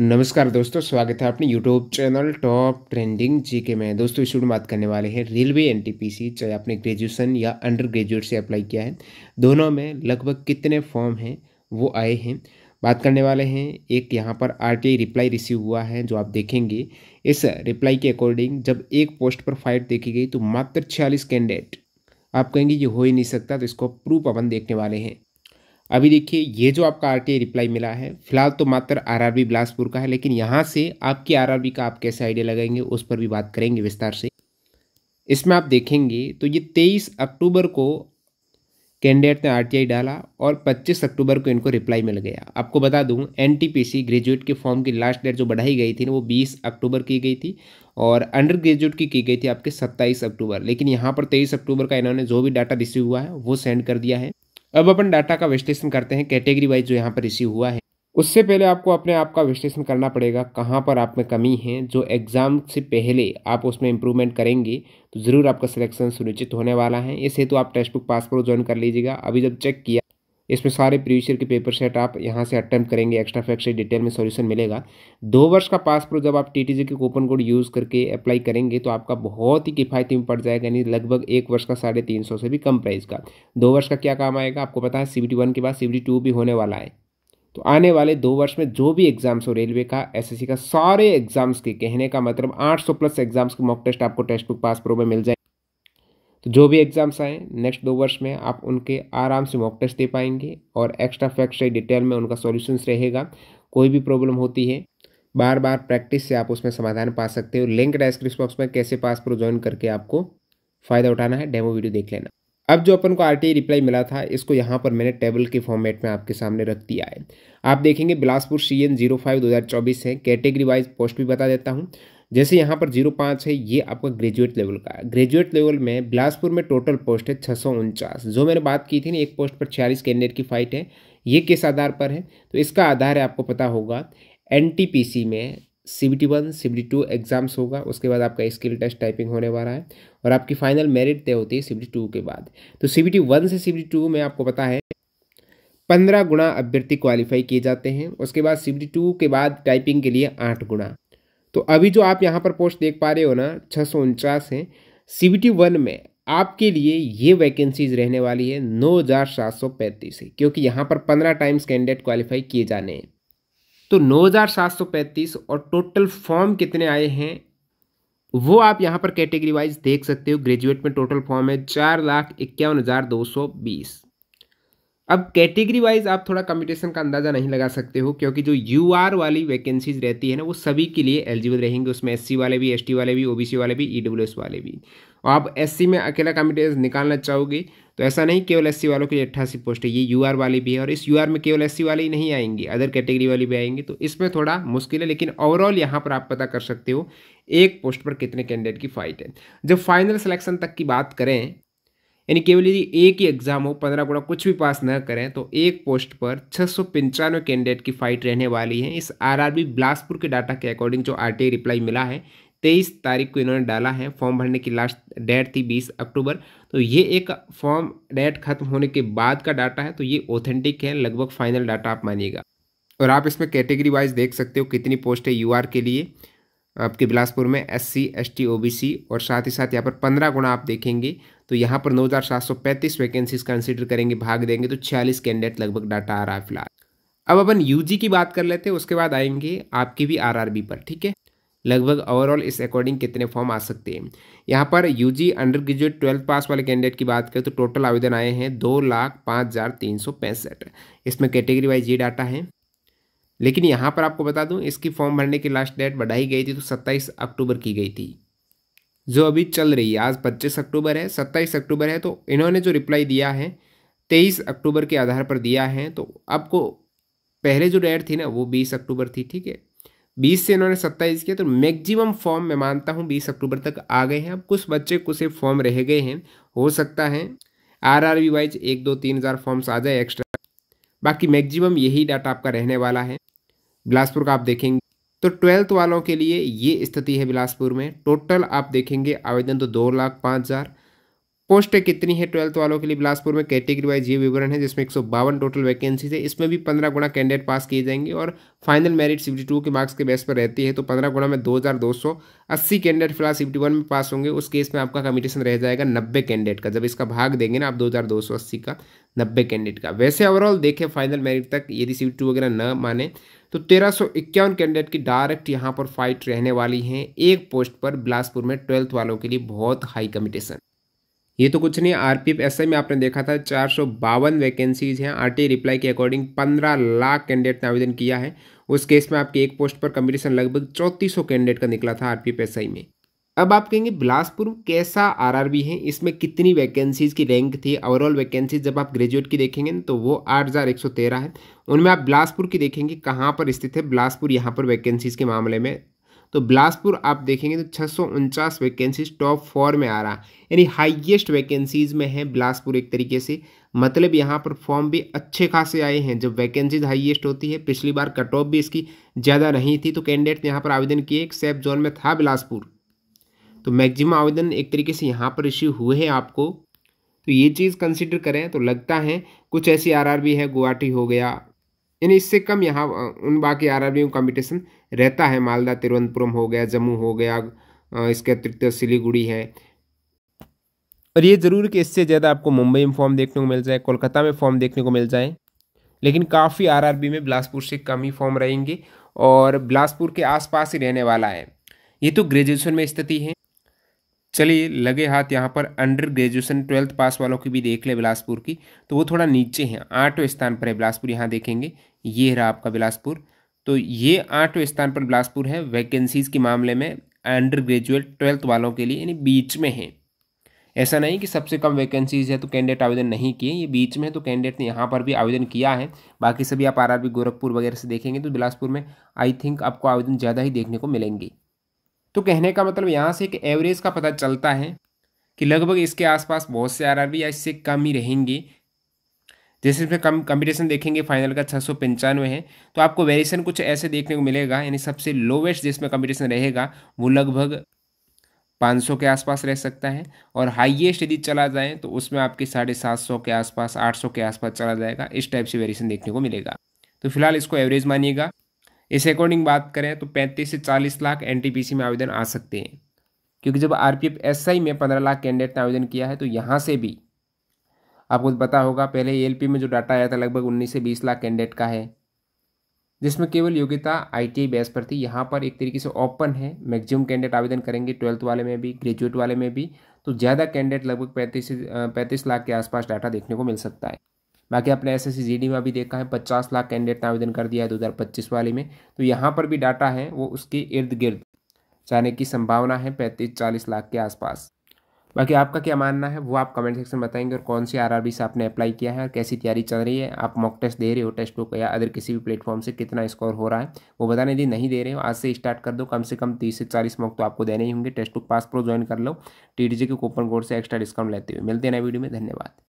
नमस्कार दोस्तों स्वागत है अपने YouTube channel top trending G K में दोस्तों इस वीडियो में बात करने वाले हैं रेलवे एनटीपीसी चाहे आपने ग्रेजुएशन या अंडर ग्रेजुएट से अप्लाई किया है दोनों में लगभग कितने फॉर्म हैं वो आए हैं बात करने वाले हैं एक यहाँ पर आर रिप्लाई रिसीव हुआ है जो आप देखेंगे इस रिप्लाई के अकॉर्डिंग जब एक पोस्ट पर फाइट देखी गई तो मात्र छियालीस कैंडिडेट आप कहेंगे ये हो ही नहीं सकता तो इसको प्रूफ अपन देखने वाले हैं अभी देखिए ये जो आपका आर रिप्लाई मिला है फिलहाल तो मात्र आरआरबी बिलासपुर का है लेकिन यहाँ से आपकी आरआरबी का आप कैसे आइडिया लगाएंगे उस पर भी बात करेंगे विस्तार से इसमें आप देखेंगे तो ये तेईस अक्टूबर को कैंडिडेट ने आरटीआई डाला और 25 अक्टूबर को इनको रिप्लाई मिल गया आपको बता दूँ एन ग्रेजुएट के फॉर्म की लास्ट डेट जो बढ़ाई गई थी ना वो बीस अक्टूबर की गई थी और अंडर ग्रेजुएट की की गई थी आपके सत्ताईस अक्टूबर लेकिन यहाँ पर तेईस अक्टूबर का इन्होंने जो भी डाटा रिसीव हुआ है वो सेंड कर दिया है अब अपन डाटा का विश्लेषण करते हैं कैटेगरी वाइज जो यहाँ पर रिसीव हुआ है उससे पहले आपको अपने आप का विश्लेषण करना पड़ेगा कहाँ पर आप में कमी है जो एग्ज़ाम से पहले आप उसमें इम्प्रूवमेंट करेंगे तो ज़रूर आपका सिलेक्शन सुनिश्चित होने वाला है इस हेतु तो आप टेक्स्ट बुक पास पर ज्वाइन कर लीजिएगा अभी जब चेक किया इसमें सारे प्रीवियस ईयर के पेपर सेट आप यहाँ से अटैम्प्ट करेंगे एक्स्ट्रा फैक्ट्री डिटेल में सॉल्यूशन मिलेगा दो वर्ष का पासपोर्ट जब आप T K coupon code use करके अप्लाई करेंगे तो आपका बहुत ही किफायती में पड़ जाएगा यानी लगभग एक वर्ष का साढ़े तीन सौ से भी कम प्राइस का दो वर्ष का क्या काम आएगा आपको पता है सी के बाद सी भी होने वाला है तो आने वाले दो वर्ष में जो भी एग्जाम्स हो रेलवे का एस का सारे एग्जाम्स के कहने का मतलब आठ प्लस एग्जाम्स के मॉक टेस्ट आपको टेक्स्ट बुक पास प्रो में मिल जाए तो जो भी एग्ज़ाम्स आए नेक्स्ट दो वर्ष में आप उनके आराम से मॉक टेस्ट दे पाएंगे और एक्स्ट्रा फैक्ट डिटेल में उनका सॉल्यूशंस रहेगा कोई भी प्रॉब्लम होती है बार बार प्रैक्टिस से आप उसमें समाधान पा सकते हो लिंक डिस्क्रिप्शन बॉक्स में कैसे पास प्रो ज्वाइन करके आपको फ़ायदा उठाना है डेमो वीडियो देख लेना अब जो अपन को आर रिप्लाई मिला था इसको यहाँ पर मैंने टेबल के फॉर्मेट में आपके सामने रख दिया है आप देखेंगे Bilaspur C N zero five दो हज़ार चौबीस है कैटेगरी वाइज पोस्ट भी बता देता हूँ जैसे यहाँ पर जीरो पाँच है ये आपका ग्रेजुएट लेवल का है ग्रेजुएट लेवल में बिलासपुर में टोटल पोस्ट है छः जो मैंने बात की थी ना एक पोस्ट पर छियालीस कैंडिडेट की फाइट है ये किस आधार पर है तो इसका आधार है आपको पता होगा एन में C B T one C B T two exams होगा उसके बाद आपका स्किल टेस्ट टाइपिंग होने वाला है और आपकी फाइनल मेरिट तय होती है सी बी टी टू के बाद तो सी बी टी वन से सी बी टी टू में आपको पता है पंद्रह गुणा अभ्यर्थी क्वालिफाई किए जाते हैं उसके बाद सी बी टी टू के बाद टाइपिंग के लिए आठ गुणा तो अभी जो आप यहाँ पर पोस्ट देख पा रहे हो ना छः सौ उनचास है सी बी टी वन में आपके लिए ये वैकेंसीज रहने वाली है नौ हज़ार सात सौ पैंतीस है क्योंकि यहाँ पर पंद्रह टाइम्स कैंडिडेट क्वालिफाई किए जाने हैं तो नौ हज़ार सात सौ पैंतीस और टोटल फॉर्म कितने आए हैं वो आप यहाँ पर कैटेगरी वाइज देख सकते हो ग्रेजुएट में टोटल फॉर्म है चार लाख इक्यावन हज़ार दो सौ बीस अब कैटेगरी वाइज आप थोड़ा कम्पिटिशन का अंदाज़ा नहीं लगा सकते हो क्योंकि जो यू आर वाली वैकेंसीज रहती है ना वो सभी के लिए एलिजिबल रहेंगे उसमें एस सी वाले भी एस टी वाले भी ओ बी सी वाले भी ई डब्ल्यू एस वाले भी और आप एस सी में अकेला कम्पिटिशन निकालना चाहोगे तो ऐसा नहीं केवल एस सी वालों के लिए अट्ठासी पोस्ट है ये यू आर वाली भी है और इस यू आर में केवल एस सी वाले ही नहीं आएंगे अदर कैटेगरी वाली भी आएंगे तो इसमें थोड़ा मुश्किल है लेकिन ओवरऑल यहाँ पर आप पता कर सकते हो एक पोस्ट पर कितने कैंडिडेट की फाइट है जब फाइनल सिलेक्शन तक की बात करें यानी केवल यदि एक ही एग्ज़ाम हो पंद्रह गुणा कुछ भी पास न करें तो एक पोस्ट पर छः सौ पंचानवे कैंडिडेट की फाइट रहने वाली है इस आरआरबी बिलासपुर के डाटा के अकॉर्डिंग जो आर रिप्लाई मिला है तेईस तारीख को इन्होंने डाला है फॉर्म भरने की लास्ट डेट थी बीस अक्टूबर तो ये एक फॉर्म डेट खत्म होने के बाद का डाटा है तो ये ऑथेंटिक है लगभग फाइनल डाटा आप मानिएगा और आप इसमें कैटेगरी वाइज देख सकते हो कितनी पोस्ट है आर के लिए आपके बिलासपुर में S C S T O B C और साथ ही साथ यहाँ पर पंद्रह गुणा आप देखेंगे तो यहाँ पर 9,735 वैकेंसीज कंसिडर करेंगे भाग देंगे तो 46 कैंडिडेट लगभग डाटा आ रहा है फिलहाल अब अपन यूजी की बात कर लेते हैं उसके बाद आएंगे आपकी भी आरआरबी पर ठीक है लगभग ओवरऑल इस अकॉर्डिंग कितने फॉर्म आ सकते हैं यहाँ पर UG under graduate twelfth pass वाले कैंडिडेट की बात करें तो टोटल आवेदन आए हैं दो लाख पाँच हज़ार तीन सौ पैंसठ इसमें कैटेगरी वाइज ये डाटा है लेकिन यहाँ पर आपको बता दूँ इसकी फॉर्म भरने की लास्ट डेट बढ़ाई गई थी तो सत्ताईस अक्टूबर की गई थी जो अभी चल रही है आज पच्चीस अक्टूबर है सत्ताईस अक्टूबर है तो इन्होंने जो रिप्लाई दिया है तेईस अक्टूबर के आधार पर दिया है तो आपको पहले जो डेट थी ना वो बीस अक्टूबर थी ठीक है बीस से इन्होंने सत्ताईस किया तो मैक्सिमम फॉर्म मैं मानता हूँ बीस अक्टूबर तक आ गए हैं अब कुछ बच्चे कुछ फॉर्म रह गए हैं हो सकता है आर आर वी वाइज एक दो तीन हज़ार फॉर्म्स आ जाए एक्स्ट्रा बाकी मैक्सिमम यही डाटा आपका रहने वाला है बिलासपुर का आप देखेंगे तो ट्वेल्थ वालों के लिए ये स्थिति है बिलासपुर में टोटल आप देखेंगे आवेदन तो दो लाख पाँच हज़ार पोस्ट कितनी है ट्वेल्थ वालों के लिए बिलासपुर में कैटेगरी वाइज ये विवरण है जिसमें एक टोटल वैकेंसीज है इसमें भी पंद्रह गुणा कैंडिडेट पास किए जाएंगे और फाइनल मेरिट सिक्सटी टू के मार्क्स के बेस पर रहती है तो पंद्रह गुणा में दो हज़ार दो सौ अस्सी कैंडिडेट फिलहाल सिक्सटी वन में पास होंगे उस केस में आपका कम्पिटिशन रह जाएगा नब्बे कैंडिडेट का जब इसका भाग देंगे ना आप दो हज़ार दो सौ अस्सी का नब्बे कैंडिडेट का वैसे ओवरऑल देखें फाइनल मेरिट तक यदि सिफ्टी टू वगैरह न माने तो तेरह कैंडिडेट की डायरेक्ट यहाँ पर फाइट रहने वाली हैं एक पोस्ट पर बिलासपुर में ट्वेल्थ वालों के लिए बहुत हाई कम्पिटिशन ये तो कुछ नहीं आरपीएफ एसआई में आपने देखा था चार सौ बावन वैकेंसीज हैं टी रिप्लाई के अकॉर्डिंग पंद्रह लाख कैंडिडेट ने आवेदन किया है उस केस में आपके एक पोस्ट पर कम्पिटिशन लगभग चौंतीस सौ कैंडिडेट का निकला था आरपीएफ एसआई में अब आप कहेंगे बिलासपुर कैसा आरआरबी है इसमें कितनी वैकेंसीज़ की रैंक थी ओवरऑल वैकेंसीज जब आप ग्रेजुएट की देखेंगे तो वो आठ हज़ार एक सौ तेरह है उनमें आप बिलासपुर की देखेंगे कहाँ पर स्थित है बिलासपुर यहाँ पर वैकेंसीज़ के मामले में तो बिलासपुर आप देखेंगे तो छः सौ उनचास वैकेंसीज टॉप फोर में आ रहा है यानी हाइएस्ट वैकेंसीज़ में है बिलासपुर एक तरीके से मतलब यहाँ पर फॉर्म भी अच्छे खासे आए हैं जब वैकेंसीज हाईएस्ट होती है पिछली बार कट ऑफ भी इसकी ज़्यादा नहीं थी तो कैंडिडेट यहाँ पर आवेदन किए एक सेफ जोन में था बिलासपुर तो मैक्सिमम आवेदन एक तरीके से यहाँ पर इश्यू हुए हैं आपको तो ये चीज़ कंसिडर करें तो लगता है कुछ ऐसी आरआरबी है गुवाहाटी हो गया यानी इससे कम यहाँ उन बाकी आर आर कॉम्पिटिशन रहता है मालदा तिरुवनंतपुरम हो गया जम्मू हो गया इसके अतिरिक्त सिलीगुड़ी है और ये ज़रूर कि इससे ज़्यादा आपको मुंबई में फॉर्म देखने को मिल जाए कोलकाता में फॉर्म देखने को मिल जाए लेकिन काफ़ी बी में बिलासपुर से कम ही फॉर्म रहेंगे और बिलासपुर के आसपास ही रहने वाला है ये तो ग्रेजुएशन में स्थिति है चलिए लगे हाथ यहाँ पर अंडर ग्रेजुएशन ट्वेल्थ पास वालों की भी देख ले बिलासपुर की तो वो थोड़ा नीचे हैं आठवें स्थान पर है बिलासपुर यहाँ देखेंगे ये रहा आपका बिलासपुर तो ये आठवें स्थान पर बिलासपुर है वैकेंसीज़ के मामले में अंडर ग्रेजुएट ट्वेल्थ वालों के लिए यानी बीच में है ऐसा नहीं कि सबसे कम वैकेंसीज है तो कैंडिडेट आवेदन नहीं किए ये बीच में है तो कैंडिडेट ने यहाँ पर भी आवेदन किया है बाकी सभी आप आर गोरखपुर वगैरह से देखेंगे तो बिलासपुर में आई थिंक आपको आवेदन ज़्यादा ही देखने को मिलेंगे तो कहने का मतलब यहाँ से एक एवरेज का पता चलता है कि लगभग इसके आसपास बहुत से आर या इससे कम ही रहेंगे जैसे इसमें कम कंपटीशन देखेंगे फाइनल का छः सौ पंचानवे है तो आपको वेरिएशन कुछ ऐसे देखने को मिलेगा यानी सबसे लोवेस्ट जिसमें कंपटीशन रहेगा वो लगभग 500 के आसपास रह सकता है और हाईएस्ट यदि चला जाए तो उसमें आपके साढ़े सात सौ के आसपास आठ सौ के आसपास चला जाएगा इस टाइप से वेरिएशन देखने को मिलेगा तो फिलहाल इसको एवरेज मानिएगा इस अकॉर्डिंग बात करें तो पैंतीस से चालीस लाख एन में आवेदन आ सकते हैं क्योंकि जब आर पी में पंद्रह लाख कैंडिडेट ने आवेदन किया है तो यहाँ से भी आपको पता होगा पहले ए में जो डाटा आया था लगभग उन्नीस से बीस लाख कैंडिडेट का है जिसमें केवल योग्यता आई बेस पर थी यहाँ पर एक तरीके से ओपन है मैक्सिमम कैंडिडेट आवेदन करेंगे ट्वेल्थ वाले में भी ग्रेजुएट वाले में भी तो ज़्यादा कैंडिडेट लगभग पैंतीस पैंतीस लाख के आसपास डाटा देखने को मिल सकता है बाकी आपने एस एस में अभी देखा है पचास लाख कैंडिडेट ने आवेदन कर दिया है दो हज़ार पच्चीस वाले में तो यहाँ पर भी डाटा है वो उसके इर्द गिर्द जाने की संभावना है पैंतीस चालीस लाख के आसपास बाकी आपका क्या मानना है वो आप कमेंट सेक्शन में बताएंगे और कौन सी आर आर से आपने अप्लाई किया है और कैसी तैयारी चल रही है आप मॉक टेस्ट दे रहे हो टेस्ट बुक या अदर किसी भी प्लेटफॉर्म से कितना स्कोर हो रहा है वो बताने दी नहीं दे रहे हो आज से स्टार्ट कर दो कम से कम तीस से चालीस मॉक तो आपको देने ही होंगे Testbook pass pro join कर लो टी के कूपन कोड से एक्स्ट्रा डिस्काउंट लेते हुए मिलते हैं नए वीडियो में धन्यवाद